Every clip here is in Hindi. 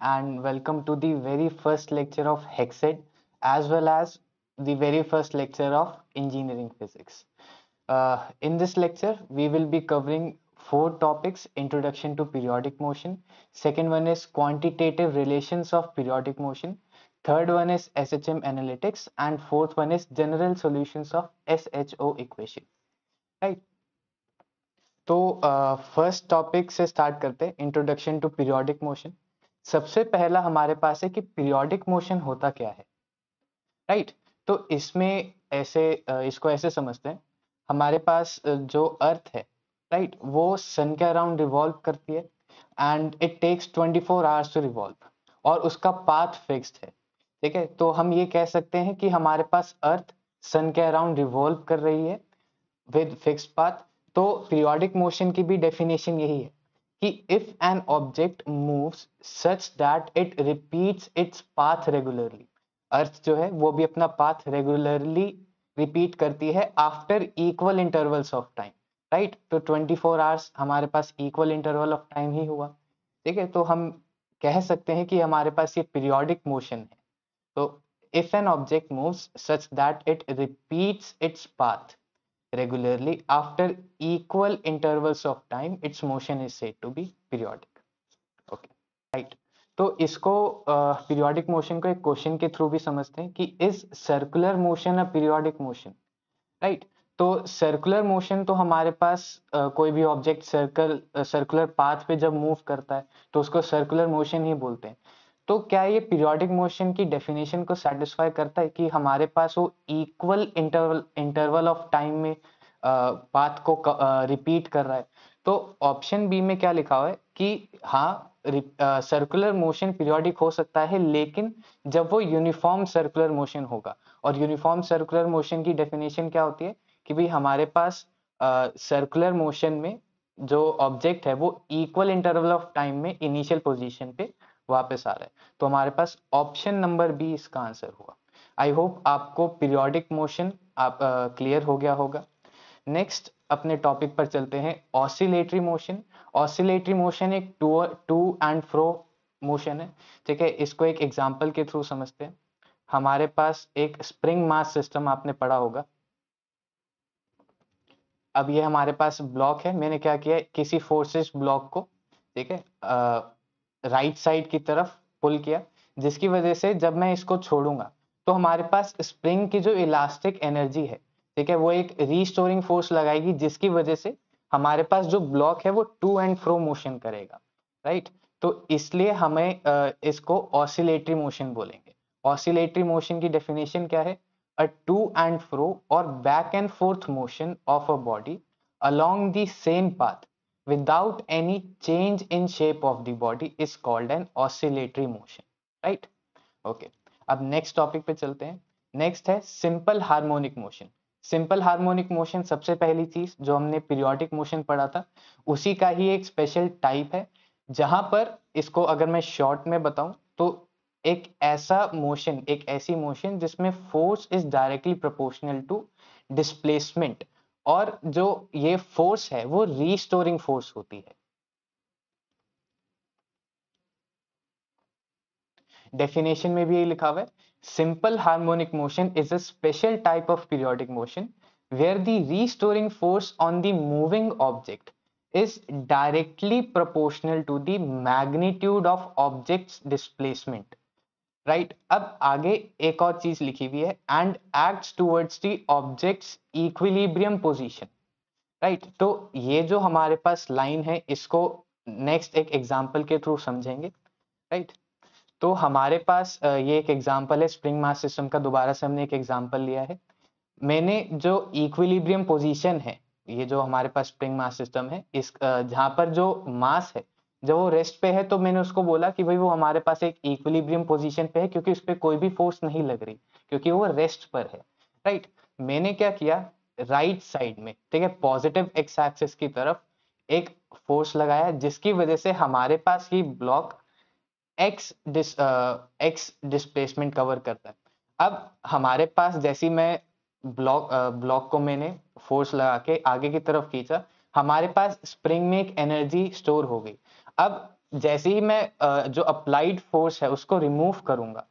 and welcome to the very first lecture of HEXED as well as the very first lecture of engineering physics. Uh, in this lecture, we will be covering four topics introduction to periodic motion, second one is quantitative relations of periodic motion, third one is SHM analytics, and fourth one is general solutions of SHO equation. Right. तो फर्स्ट टॉपिक से स्टार्ट करते हैं इंट्रोडक्शन टू पीरियोडिक मोशन सबसे पहला हमारे पास है कि पीरियोडिक मोशन होता क्या है राइट right? तो इसमें ऐसे इसको ऐसे समझते हैं हमारे पास जो अर्थ है राइट right? वो सन के अराउंड रिवॉल्व करती है and it takes 24 four hours to revolve और उसका पाथ फिक्स्ड है ठीक है तो हम ये कह सकते हैं कि हमारे पास अर्थ सन के अराउंड रिवॉल्व कर रही है विद फिक्स पाथ तो पीरियोडिक मोशन की भी डेफिनेशन यही है कि if an object moves such that it repeats its path regularly earth जो है वो भी अपना पाथ रेगुलरली रिपीट करती है after equal intervals of time right तो 24 फोर आवर्स हमारे पास इक्वल इंटरवल ऑफ टाइम ही हुआ ठीक है तो हम कह सकते हैं कि हमारे पास ये पीरियोडिक मोशन है तो if an object moves such that it repeats its path regularly after equal intervals of time its motion is said to be periodic okay right तो इसको पीरियोडिक uh, मोशन को एक क्वेश्चन के थ्रू भी समझते हैं कि इस circular motion a periodic motion right तो सर्कुलर मोशन तो हमारे पास uh, कोई भी ऑब्जेक्ट सर्कल सर्कुलर पाथ पे जब मूव करता है तो उसको सर्कुलर मोशन ही बोलते हैं तो क्या ये पीरियोडिक मोशन की डेफिनेशन को सेटिस्फाई करता है कि हमारे पास वो equal interval interval of time में पाथ को रिपीट कर रहा है तो ऑप्शन बी में क्या लिखा हुआ है कि हाँ सर्कुलर मोशन पीरियोडिक हो सकता है लेकिन जब वो यूनिफॉर्म सर्कुलर मोशन होगा और यूनिफॉर्म सर्कुलर मोशन की डेफिनेशन क्या होती है कि भाई हमारे पास सर्कुलर uh, मोशन में जो ऑब्जेक्ट है वो इक्वल इंटरवल ऑफ टाइम में इनिशियल पोजीशन पे वापस आ रहा है तो हमारे पास ऑप्शन नंबर बी इसका आंसर हुआ आई होप आपको पीरियोडिक मोशन आप क्लियर uh, हो गया होगा नेक्स्ट अपने टॉपिक पर चलते हैं ऑसिलेटरी मोशन ऑसिलेटरी मोशन एक to to and fro motion है ठीक है इसको एक एग्जाम्पल के थ्रू समझते हैं हमारे पास एक स्प्रिंग मास सिस्टम आपने पढ़ा होगा अब ये हमारे पास ब्लॉक है मैंने क्या किया किसी फोर्सेस ब्लॉक को ठीक है राइट साइड की तरफ पुल किया जिसकी वजह से जब मैं इसको छोड़ूंगा तो हमारे पास स्प्रिंग की जो इलास्टिक एनर्जी है ठीक है वो एक रीस्टोरिंग फोर्स लगाएगी जिसकी वजह से हमारे पास जो ब्लॉक है वो टू एंड फ्रो मोशन करेगा राइट तो इसलिए हमें इसको ऑसिलेटरी मोशन बोलेंगे ऑसिलेटरी मोशन की डेफिनेशन क्या है अ टू एंड फ्रो और back and forth motion of a body along the same path without any change in shape of the body is called an oscillatory motion right okay अब नेक्स्ट टॉपिक पे चलते हैं नेक्स्ट है simple harmonic motion simple harmonic motion सबसे पहली चीज जो हमने पीरियोडिक मोशन पढ़ा था उसी का ही एक स्पेशल टाइप है जहां पर इसको अगर मैं शॉर्ट में बताऊं तो एक ऐसा मोशन एक ऐसी मोशन जिसमें force is directly proportional to displacement और जो ये फोर्स है वो रीस्टोरिंग फोर्स होती है डेफिनेशन में भी यही लिखा हुआ है simple harmonic motion is a special type of periodic motion where the restoring force on the moving object is directly proportional to the magnitude of objects displacement right right? अब आगे एक और चीज लिखी हुई है and act towards the objects equilibrium position right तो ये जो हमारे पास लाइन है इसको नेक्स्ट एक एग्जांपल के थ्रू समझेंगे राइट right? तो हमारे पास ये एक एग्जांपल है स्प्रिंग मास सिस्टम का दोबारा से हमने एक एग्जांपल लिया है मैंने जो इक्विलिब्रियम पोजीशन है ये जो हमारे पास स्प्रिंग मास सिस्टम है इस जहां पर जो मास है जब वो रेस्ट पे है तो मैंने उसको बोला कि भाई वो हमारे पास एक इक्विलिब्रियम पोजीशन पे है क्योंकि उस पर कोई भी फोर्स नहीं लग रही क्योंकि वो रेस्ट पर है राइट मैंने क्या किया राइट साइड में ठीक है पॉजिटिव एक्स एक्सिस की तरफ एक फोर्स लगाया जिसकी वजह से हमारे पास ये block X dis X displacement cover करता है अब हमारे पास जैसी मैं ब्लॉक ब्लॉक को मैंने फोर्स लगा के आगे की तरफ खींचा हमारे पास स्प्रिंग में एक एनर्जी स्टोर हो गई अब जैसे ही मैं जो अप्लाइड फोर्स है उसको रिमूव करूंगा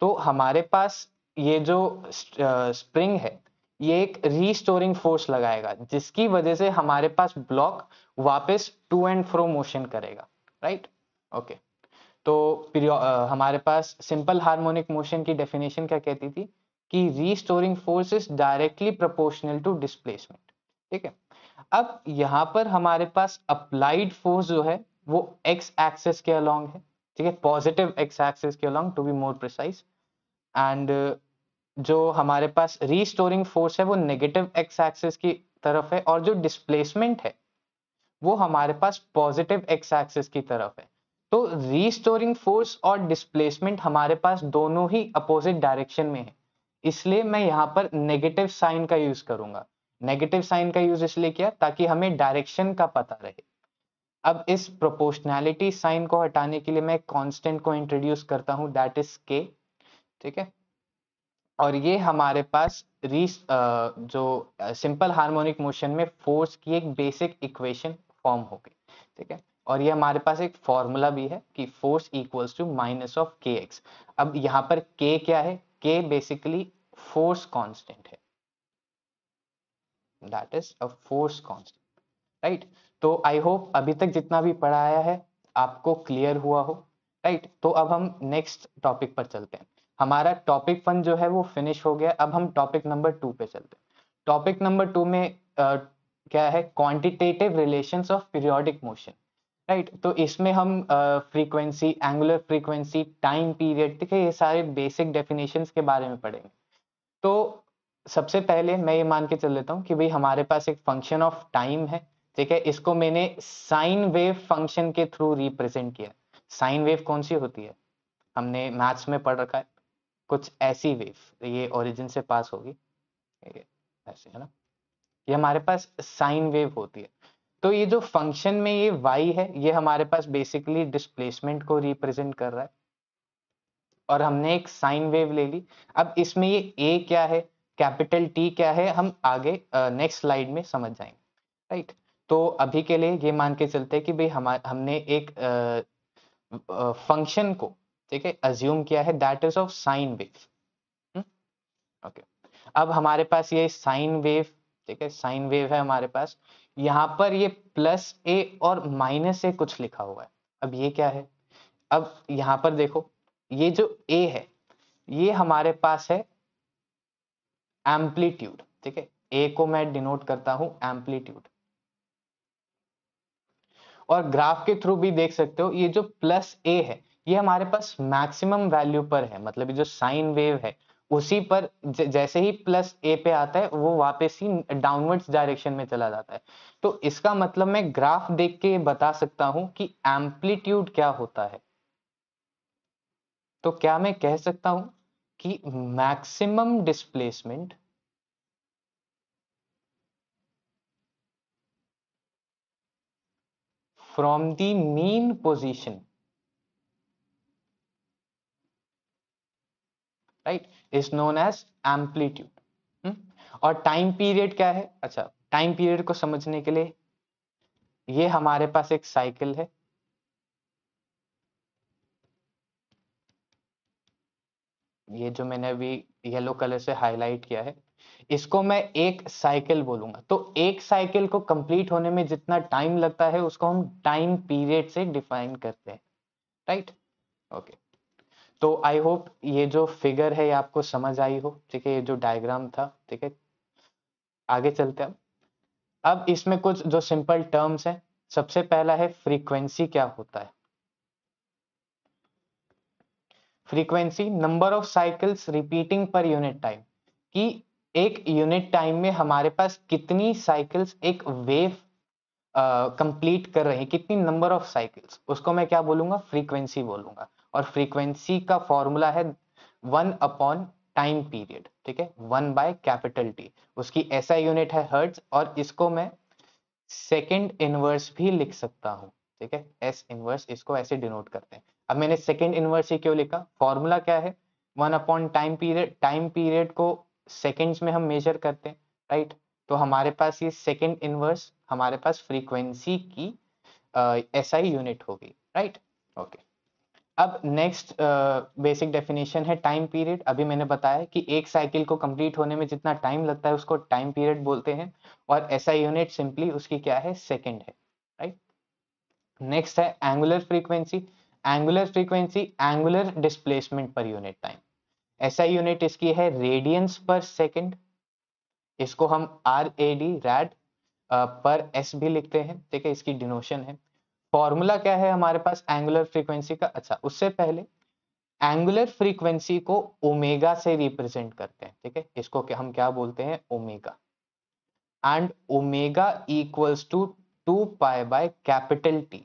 तो हमारे पास ये जो स्प्रिंग है ये एक रीस्टोरिंग फोर्स लगाएगा जिसकी वजह से हमारे पास ब्लॉक वापस टू एंड फ्रो मोशन करेगा राइट ओके तो हमारे पास सिंपल हार्मोनिक मोशन की डेफिनेशन क्या कहती थी कि restoring force is directly proportional to displacement ठीक है अब यहाँ पर हमारे पास अप्लाइड फोर्स जो है वो एक्स एक्सेस के अलॉन्ग है ठीक है पॉजिटिव एक्स एक्सेस के along to be more precise and जो हमारे पास रीस्टोरिंग फोर्स है वो नेगेटिव एक्स एक्सेस की तरफ है और जो डिस्प्लेसमेंट है वो हमारे पास पॉजिटिव एक्स एक्सेस की तरफ है तो रीस्टोरिंग फोर्स और डिस्प्लेसमेंट हमारे पास दोनों ही अपोजिट डायरेक्शन में है इसलिए मैं यहाँ पर नेगेटिव साइन का यूज करूंगा नेगेटिव साइन का यूज इसलिए किया ताकि हमें डायरेक्शन का पता रहे अब इस प्रोपोर्शनैलिटी साइन को हटाने के लिए मैं कांस्टेंट को इंट्रोड्यूस करता हूं दैट इज के ठीक है और ये हमारे पास री जो सिंपल हार्मोनिक मोशन में फोर्स की एक बेसिक इक्वेशन फॉर्म हो गई ठीक है और ये हमारे पास एक फॉर्मूला भी है कि force equals to minus of K X अब यहाँ पर के क्या है के बेसिकली फोर्स कांस्टेंट है that is a force constant right तो आई होप अभी तक जितना भी पढ़ाया है आपको क्लियर हुआ हो राइट तो अब हम नेक्स्ट टॉपिक पर चलते हैं हमारा टॉपिक वन जो है वो फिनिश हो गया अब हम टॉपिक नंबर टू पे चलते हैं टॉपिक नंबर टू में आ, क्या है quantitative relations of periodic motion right तो इसमें हम frequency angular frequency time period है ये सारे बेसिक डेफिनेशंस के बारे में पढ़ेंगे तो सबसे पहले मैं ये मान के चल लेता हूँ कि भाई हमारे पास एक फंक्शन ऑफ टाइम है ठीक है इसको मैंने साइन वेव फंक्शन के थ्रू रिप्रेजेंट किया साइन वेव कौन सी होती है हमने मैथ्स में पढ़ रखा है कुछ ऐसी वेव ये ओरिजिन से पास होगी ऐसे है ना ये हमारे पास साइन वेव होती है तो ये जो फंक्शन में ये वाई है ये हमारे पास बेसिकली डिस्प्लेसमेंट को रिप्रेजेंट कर रहा है और हमने एक साइन वेव ले ली अब इसमें ये ए क्या है कैपिटल टी क्या है हम आगे नेक्स्ट स्लाइड में समझ जाएंगे राइट right? तो अभी के लिए ये मान के चलते हैं कि भाई हम हमने एक फंक्शन को ठीक है अज्यूम किया है that is of sine wave okay अब हमारे पास ये साइन वेव ठीक है साइन वेव है हमारे पास यहाँ पर ये प्लस ए और माइनस ए कुछ लिखा हुआ है अब ये क्या है अब यहाँ पर देखो ये जो ए है ये हमारे पास है एम्पलीट्यूड ठीक है ए को मैं डिनोट करता हूं एम्पलीट्यूड और ग्राफ के थ्रू भी देख सकते हो ये जो प्लस ए है ये हमारे पास मैक्सिमम वैल्यू पर है मतलब जो साइन वेव है उसी पर जैसे ही प्लस ए पे आता है वो वापस ही डाउनवर्ड्स डायरेक्शन में चला जाता है तो इसका मतलब मैं ग्राफ देख के बता सकता हूं कि एम्पलीट्यूड क्या होता है तो क्या मैं कह सकता हूं कि maximum displacement from the mean position right is known as amplitude और टाइम पीरियड क्या है अच्छा टाइम पीरियड को समझने के लिए ये हमारे पास एक साइकिल है ये जो मैंने अभी येलो कलर से हाईलाइट किया है इसको मैं एक साइकिल बोलूंगा तो एक साइकिल को कंप्लीट होने में जितना टाइम लगता है उसको हम टाइम पीरियड से डिफाइन करते हैं राइट ओके तो आई होप ये जो फिगर है आपको समझ आई हो ठीक है ये जो डायग्राम था ठीक है आगे चलते हैं अब इसमें कुछ जो सिंपल टर्म्स है सबसे पहला है फ्रीक्वेंसी क्या होता है frequency number of cycles repeating per unit time कि एक यूनिट टाइम में हमारे पास कितनी साइकिल्स एक वेव कंप्लीट कर रहे हैं कितनी नंबर ऑफ साइकिल्स उसको मैं क्या बोलूंगा फ्रीक्वेंसी बोलूंगा और फ्रीक्वेंसी का फॉर्मूला है वन अपॉन टाइम पीरियड ठीक है वन बाय कैपिटल टी उसकी ऐसा यूनिट है हर्ट्ज और इसको मैं सेकेंड इनवर्स भी लिख सकता हूँ ठीक है एस इनवर्स इसको ऐसे डिनोट करते हैं अब मैंने सेकेंड इनवर्स ही क्यों लिखा फॉर्मूला क्या है one upon time period time period को सेकेंड्स में हम मेजर करते हैं राइट तो हमारे पास ये सेकेंड इनवर्स हमारे पास फ्रीक्वेंसी की एस आई यूनिट होगी राइट ओके अब नेक्स्ट बेसिक डेफिनेशन है टाइम पीरियड अभी मैंने बताया कि एक साइकिल को कंप्लीट होने में जितना टाइम लगता है उसको टाइम पीरियड बोलते हैं और एस आई यूनिट सिंपली उसकी क्या है सेकेंड है राइट नेक्स्ट है angular frequency angular frequency angular displacement per unit time ऐसा यूनिट इसकी है रेडियंस पर सेकंड इसको हम R A D rad per S भी लिखते हैं ठीक है इसकी डिनोशन है फॉर्मूला क्या है हमारे पास एंगुलर फ्रीक्वेंसी का अच्छा उससे पहले एंगुलर फ्रीक्वेंसी को ओमेगा से रिप्रेजेंट करते हैं ठीक है इसको क्या हम क्या बोलते हैं omega and omega equals to two pi by capital T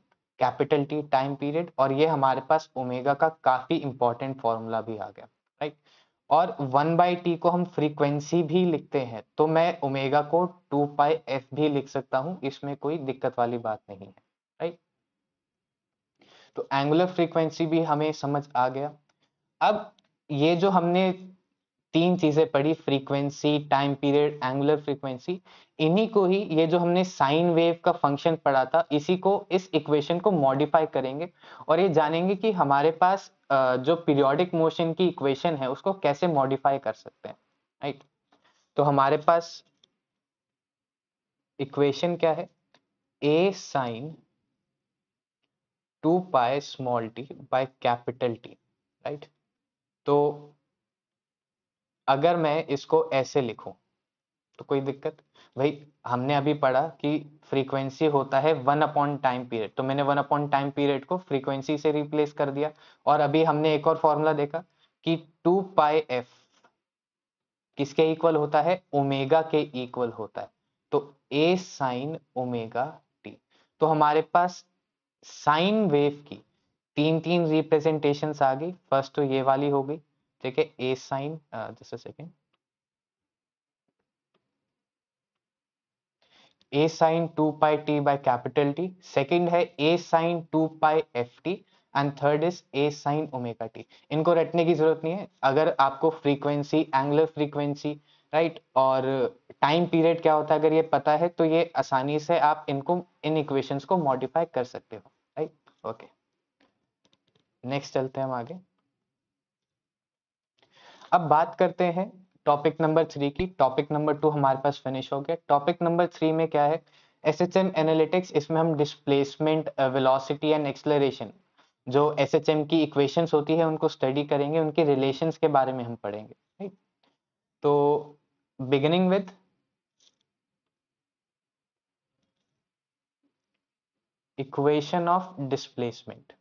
capital T time period और ये हमारे पास ओमेगा का काफी इंपॉर्टेंट फॉर्मूला भी आ गया राइट और वन बाई टी को हम फ्रीक्वेंसी भी लिखते हैं तो मैं ओमेगा को टू पाई एफ भी लिख सकता हूं इसमें कोई दिक्कत वाली बात नहीं है राइट तो एंगुलर फ्रीक्वेंसी भी हमें समझ आ गया अब ये जो हमने तीन चीजें पढ़ी frequency time period angular frequency इन्हीं को ही ये जो हमने साइन वेव का फंक्शन पढ़ा था इसी को इस इक्वेशन को मॉडिफाई करेंगे और ये जानेंगे कि हमारे पास जो पीरियोडिक मोशन की इक्वेशन है उसको कैसे मॉडिफाई कर सकते हैं राइट तो हमारे पास इक्वेशन क्या है A sine two pi small T by capital T right तो अगर मैं इसको ऐसे लिखूं तो कोई दिक्कत भाई हमने अभी पढ़ा कि फ्रीक्वेंसी होता है वन अपॉन टाइम पीरियड तो मैंने वन अपॉन टाइम पीरियड को फ्रीक्वेंसी से रिप्लेस कर दिया और अभी हमने एक और फॉर्मूला देखा कि टू पाई एफ किसके इक्वल होता है ओमेगा के इक्वल होता है तो ए साइन ओमेगा टी तो हमारे पास साइन वेव की तीन तीन रिप्रेजेंटेशन आ गई फर्स्ट तो ये वाली हो गई ठीक है ए साइन जैसे second A sine two pi T by capital T second है A sine two pi F T and third is A sine omega T इनको रटने की जरूरत नहीं है अगर आपको फ्रीक्वेंसी एंगुलर फ्रीक्वेंसी राइट और टाइम पीरियड क्या होता है अगर ये पता है तो ये आसानी से आप इनको इन इक्वेशंस को मॉडिफाई कर सकते हो राइट ओके नेक्स्ट चलते हैं हम आगे अब बात करते हैं टॉपिक नंबर थ्री की टॉपिक नंबर टू हमारे पास फिनिश हो गया टॉपिक नंबर थ्री में क्या है एस एच एम एनालिटिक्स इसमें हम डिस्प्लेसमेंट वेलोसिटी एंड एक्सलरेशन जो एस एच एम की इक्वेशंस होती है उनको स्टडी करेंगे उनके रिलेशंस के बारे में हम पढ़ेंगे राइट तो beginning with equation of displacement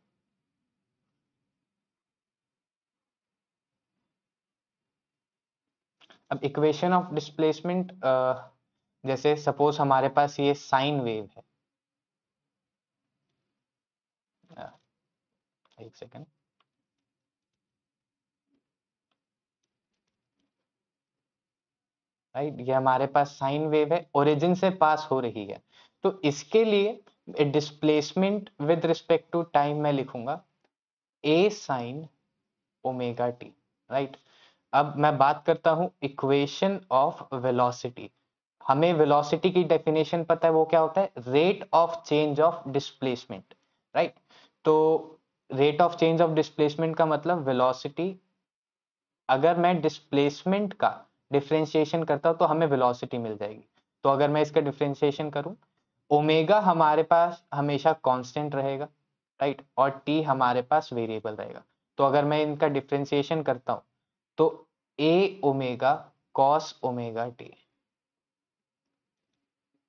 अब इक्वेशन ऑफ डिस्प्लेसमेंट जैसे सपोज हमारे पास ये साइन वेव है एक सेकेंड राइट ये हमारे पास साइन वेव है ओरिजिन से पास हो रही है तो इसके लिए displacement with respect to time मैं लिखूंगा A sine omega T right अब मैं बात करता हूँ इक्वेशन ऑफ वेलोसिटी हमें वेलोसिटी की डेफिनेशन पता है वो क्या होता है rate of change of displacement right तो rate of change of displacement का मतलब वेलोसिटी अगर मैं डिस्प्लेसमेंट का डिफ्रेंशिएशन करता हूँ तो हमें वेलोसिटी मिल जाएगी तो अगर मैं इसका डिफ्रेंशिएशन करूँ ओमेगा हमारे पास हमेशा कांस्टेंट रहेगा राइट और टी हमारे पास वेरिएबल रहेगा तो अगर मैं इनका डिफ्रेंशिएशन करता हूँ तो A omega cos omega T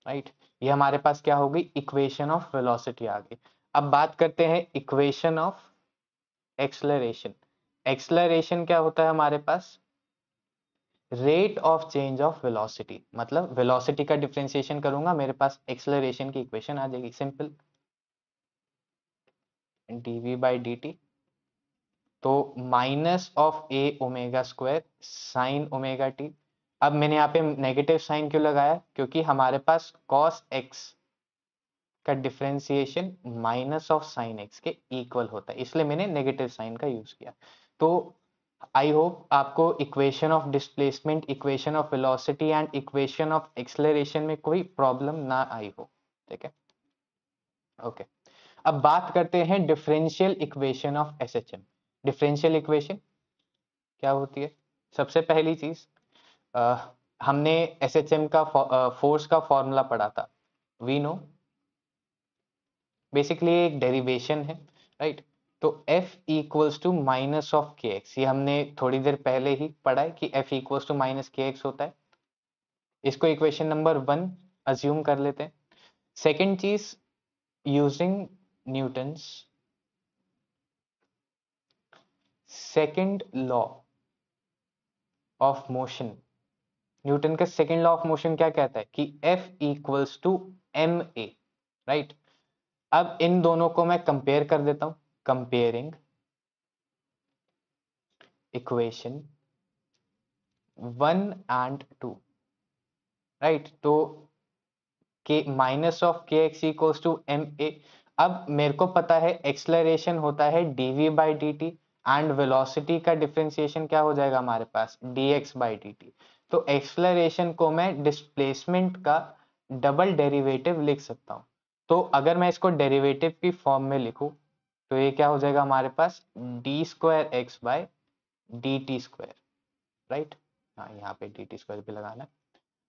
right ये हमारे पास क्या होगी इक्वेशन ऑफ वेलोसिटी आ गई अब बात करते हैं इक्वेशन ऑफ एक्सलरेशन एक्सलरेशन क्या होता है हमारे पास rate of change of velocity मतलब वेलोसिटी का डिफ्रेंसिएशन करूंगा मेरे पास एक्सलरेशन की इक्वेशन आ जाएगी simple DV by D T तो minus of A omega square sine omega T अब मैंने यहाँ पे नेगेटिव साइन क्यों लगाया क्योंकि हमारे पास कॉस एक्स का differentiation minus of sine X के इक्वल होता है इसलिए मैंने नेगेटिव साइन का यूज किया तो आई होप आपको equation of displacement equation of velocity and equation of acceleration में कोई प्रॉब्लम ना आई हो ठीक है ओके अब बात करते हैं differential equation of S H M differential equation क्या होती है सबसे पहली चीज हमने एस एच एम का फोर्स का फॉर्मूला पढ़ा था वी नो बेसिकली एक डेरिवेशन है राइट तो F equals to minus of K X ये हमने थोड़ी देर पहले ही पढ़ा है कि F equals to minus K X होता है इसको इक्वेशन नंबर वन अज्यूम कर लेते हैं सेकेंड चीज using Newton's second law of motion Newton का सेकंड लॉ ऑफ मोशन क्या कहता है कि F equals to M A right अब इन दोनों को मैं कंपेयर कर देता हूं comparing equation one and two right तो के minus of K X equals to M A अब मेरे को पता है एक्सलरेशन होता है DV by D T and velocity का डिफ्रेंसिएशन क्या हो जाएगा हमारे पास D X by D T तो एक्सलरेशन को मैं डिस्प्लेसमेंट का डबल डेरिवेटिव लिख सकता हूँ तो अगर मैं इसको डेरिवेटिव की फॉर्म में लिखूँ तो ये क्या हो जाएगा हमारे पास D square X by D T square right हाँ यहाँ पे डी टी स्क्वायर भी लगाना है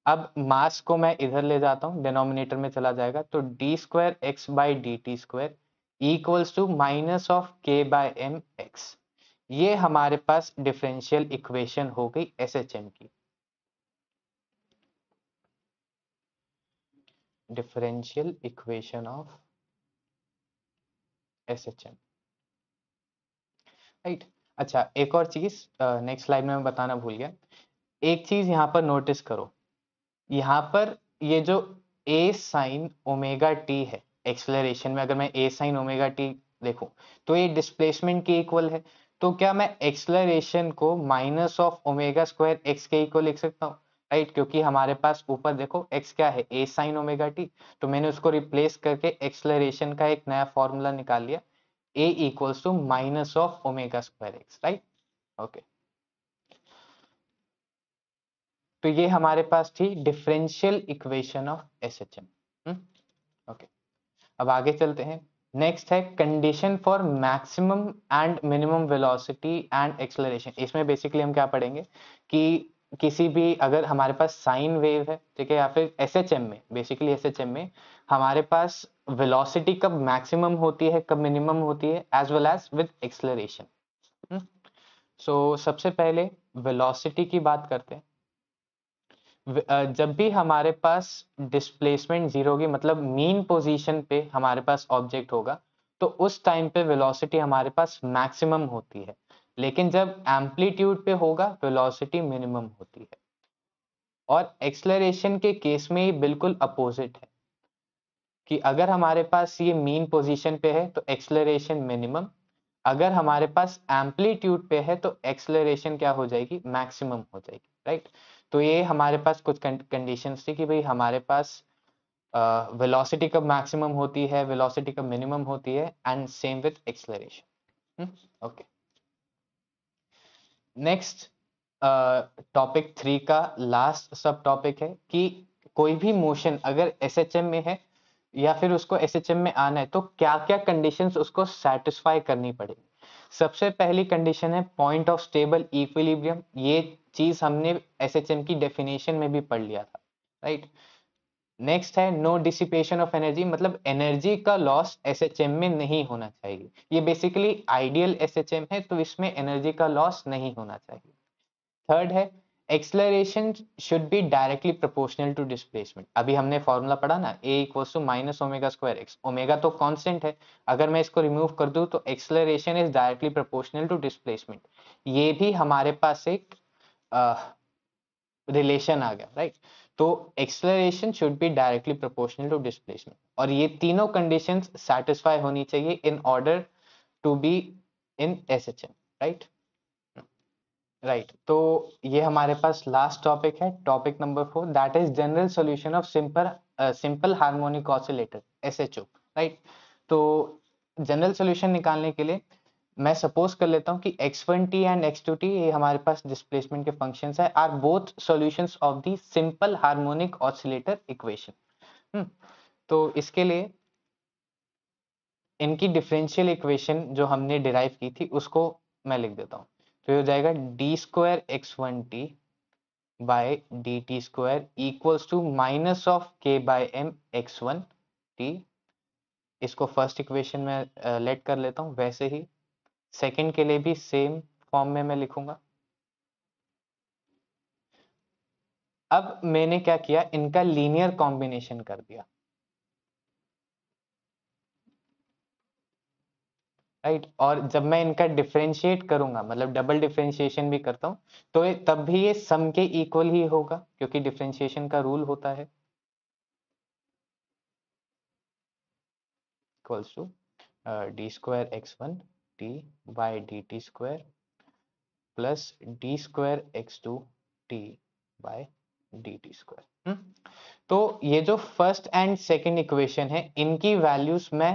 अब मास को मैं इधर ले जाता हूँ डिनोमिनेटर में चला जाएगा तो D square X by D T square equals to minus of K by M X ये हमारे पास डिफरेंशियल इक्वेशन हो गई एस एच एम की differential equation of S H M right अच्छा एक और चीज नेक्स्ट स्लाइड में मैं बताना भूल गया एक चीज यहां पर नोटिस करो यहां पर ये जो ए साइन ओमेगा टी है एक्सलेशन में अगर मैं ए साइन ओमेगा टी देखूं तो ये डिस्प्लेसमेंट के इक्वल है तो क्या मैं एक्सलरेशन को minus of omega square X के इक्वल लिख सकता हूँ राइट क्योंकि हमारे पास ऊपर देखो एक्स क्या है ए साइन ओमेगा टी तो मैंने उसको रिप्लेस करके एक्सलरेशन का एक नया फॉर्मूला निकाल लिया A equals to minus of omega square X right okay तो ये हमारे पास थी differential equation of S H M okay अब आगे चलते हैं नेक्स्ट है condition for maximum and minimum velocity and acceleration इसमें बेसिकली हम क्या पढ़ेंगे कि किसी भी अगर हमारे पास साइन वेव है ठीक है या फिर एस एच एम में बेसिकली एस एच एम में हमारे पास वेलोसिटी कब मैक्सिमम होती है कब मिनिमम होती है as well as with acceleration so सबसे पहले वेलोसिटी की बात करते हैं जब भी हमारे पास डिस्प्लेसमेंट जीरो होगी मतलब मीन पोजीशन पे हमारे पास ऑब्जेक्ट होगा तो उस टाइम पे वेलोसिटी हमारे पास मैक्सिमम होती है लेकिन जब एम्पलीट्यूड पे होगा वेलोसिटी मिनिमम होती है और एक्सलरेशन के केस में ये बिल्कुल अपोजिट है कि अगर हमारे पास ये मीन पोजीशन पे है तो एक्सलरेशन मिनिमम अगर हमारे पास एम्पलीट्यूड पे है तो एक्सलरेशन क्या हो जाएगी मैक्सिमम हो जाएगी राइट right? तो ये हमारे पास कुछ कंडीशन थी कि भाई हमारे पास वेलोसिटी कब मैक्सिमम होती है वेलोसिटी कब मिनिमम होती है and same with acceleration okay next topic three का लास्ट सब टॉपिक है कि कोई भी मोशन अगर एस में है या फिर उसको एस में आना है तो क्या क्या कंडीशंस उसको सेटिस्फाई करनी पड़ेगी सबसे पहली कंडीशन है पॉइंट ऑफ स्टेबल इक्विलिब्रियम ये चीज हमने एस की डेफिनेशन में भी पढ़ लिया था राइट नेक्स्ट है नो डिसिपेशन ऑफ एनर्जी मतलब एनर्जी का लॉस एस में नहीं होना चाहिए ये बेसिकली आइडियल एस है तो इसमें एनर्जी का लॉस नहीं होना चाहिए थर्ड है acceleration should be directly proportional to displacement अभी हमने फॉर्मूला पढ़ा ना A equal to minus omega square X omega तो कॉन्स्टेंट है अगर मैं इसको रिमूव कर दूँ तो acceleration is directly proportional to displacement ये भी हमारे पास एक रिलेशन आ गया राइट तो acceleration should be directly proportional to displacement और ये तीनों कंडीशन सेटिस्फाई होनी चाहिए in order to be in S H right right तो ये हमारे पास लास्ट टॉपिक है topic number four that is general solution of simple simple harmonic oscillator S H O right तो जनरल सॉल्यूशन निकालने के लिए मैं सपोज कर लेता हूँ कि X one T and X two T ये हमारे पास डिस्प्लेसमेंट के फंक्शंस है are both solution of the simple harmonic oscillator equation तो इसके लिए इनकी डिफरेंशियल इक्वेशन जो हमने डिराइव की थी उसको मैं लिख देता हूँ तो हो जाएगा D square X one T by D T square equals to minus of K by M X one T इसको फर्स्ट इक्वेशन में लेट कर लेता हूँ वैसे ही सेकंड के लिए भी सेम फॉर्म में मैं लिखूंगा अब मैंने क्या किया इनका लीनियर कॉम्बिनेशन कर दिया राइट और जब मैं इनका डिफ्रेंशिएट करूंगा मतलब डबल डिफ्रेंशिएशन भी करता हूँ तो ये तब भी ये सम के इक्वल ही होगा क्योंकि डिफ्रेंशिएशन का रूल होता है equals to D square X one T by D T square plus D square X two T by D T square तो ये जो फर्स्ट एंड सेकेंड इक्वेशन है इनकी वैल्यूज मैं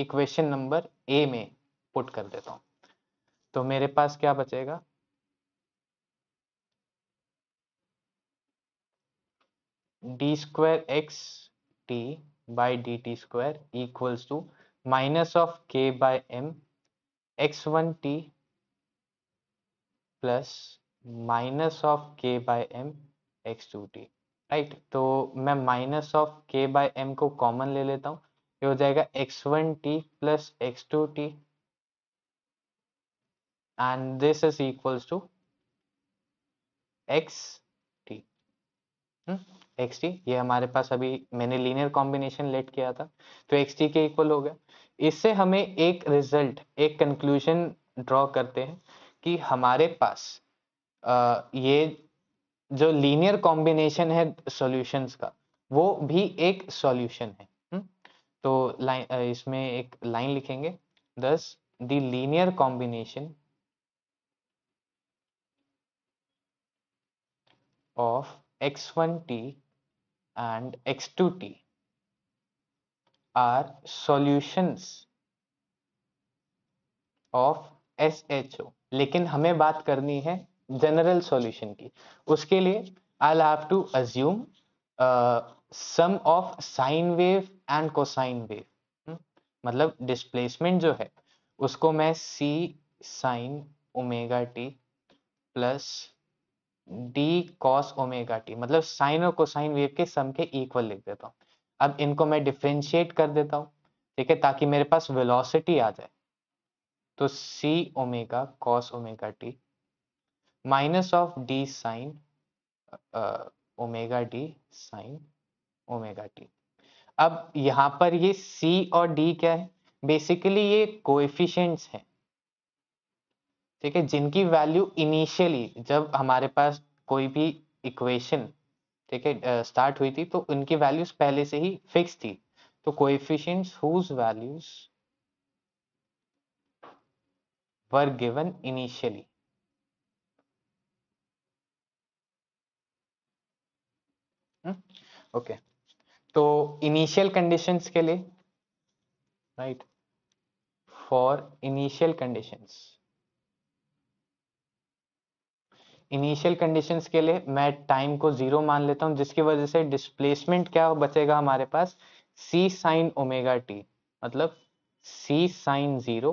इक्वेशन नंबर ए में पुट कर देता हूँ तो मेरे पास क्या बचेगा D square X T by D T square equals to minus of K by M X one T plus minus of K by M X two T right तो मैं minus of K by M को कॉमन ले लेता हूँ ये हो जाएगा X one T plus X two T and this is equals to x t hmm? x X T ये हमारे पास अभी मैंने लीनियर कॉम्बिनेशन लेट किया था तो एक्स t के इक्वल हो गया इससे हमें एक रिजल्ट एक कंक्लूजन ड्रॉ करते हैं कि हमारे पास आ, ये जो लीनियर कॉम्बिनेशन है सॉल्यूशंस का वो भी एक सॉल्यूशन है hmm? तो लाइन इसमें एक लाइन लिखेंगे दस the linear combination of x1t and x2t are solutions of SHO लेकिन हमें बात करनी है जनरल सॉल्यूशन की उसके लिए I have to assume sum of sine wave and cosine wave मतलब डिस्प्लेसमेंट जो है उसको मैं C sine omega T plus D cos omega T मतलब साइन और कोसाइन वेव के सम के इक्वल लिख देता हूँ अब इनको मैं डिफ्रेंशिएट कर देता हूँ ठीक है ताकि मेरे पास वेलोसिटी आ जाए तो C omega cos omega T minus of D sine omega D sine omega T अब यहाँ पर ये सी और डी क्या है बेसिकली ये कोएफिशिएंट्स हैं ठीक है जिनकी वैल्यू इनिशियली जब हमारे पास कोई भी इक्वेशन ठीक है स्टार्ट हुई थी तो उनकी वैल्यूज पहले से ही फिक्स थी तो coefficients whose values were given initially okay तो इनिशियल कंडीशंस के लिए right for initial conditions initial conditions के लिए मैं टाइम को जीरो मान लेता हूँ जिसकी वजह से डिस्प्लेसमेंट क्या बचेगा हमारे पास सी साइन ओमेगा टी मतलब C sine zero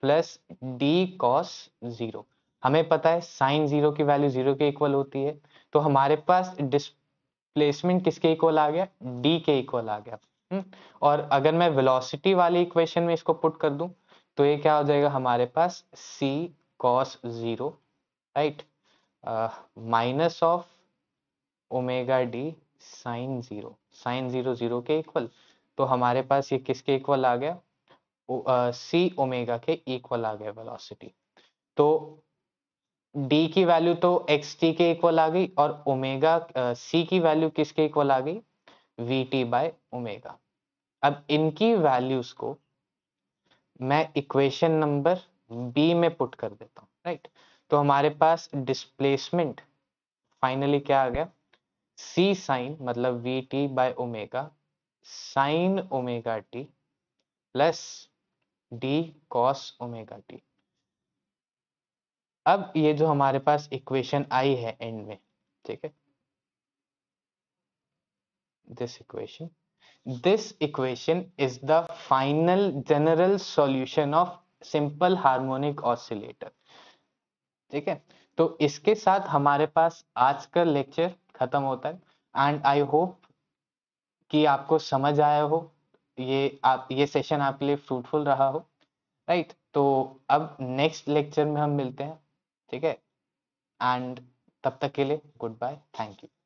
plus D cos zero हमें पता है साइन जीरो की वैल्यू जीरो के इक्वल होती है तो हमारे पास डिस्प्लेसमेंट किसके इक्वल आ गया डी के इक्वल आ गया हम्म, और अगर मैं वेलोसिटी वाली इक्वेशन में इसको पुट कर दूं तो ये क्या हो जाएगा हमारे पास C cos zero right minus of omega D sine zero sine zero zero के इक्वल तो हमारे पास ये किसके इक्वल आ गया सी uh, ओमेगा के इक्वल आ गया वेलोसिटी तो डी की वैल्यू तो एक्स टी के इक्वल आ गई और ओमेगा सी uh, की वैल्यू किसके इक्वल आ गई वी टी बाय ओमेगा अब इनकी वैल्यूज को मैं इक्वेशन नंबर बी में पुट कर देता हूँ राइट right? तो हमारे पास डिस्प्लेसमेंट फाइनली क्या आ गया सी साइन मतलब V T by omega sine omega T plus D cos omega T अब ये जो हमारे पास इक्वेशन आई है एंड में ठीक है this equation this equation is the final general solution of simple harmonic oscillator ठीक है तो इसके साथ हमारे पास आज का लेक्चर खत्म होता है एंड आई होप कि आपको समझ आया हो ये आप ये सेशन आपके लिए फ्रूटफुल रहा हो राइट right? तो अब नेक्स्ट लेक्चर में हम मिलते हैं ठीक है एंड तब तक के लिए गुड बाय थैंक यू